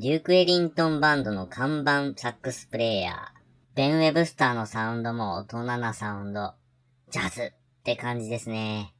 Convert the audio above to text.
デューク・エリントンバンドの看板サックスプレイヤー。ベン・ウェブスターのサウンドも大人なサウンド。ジャズって感じですね。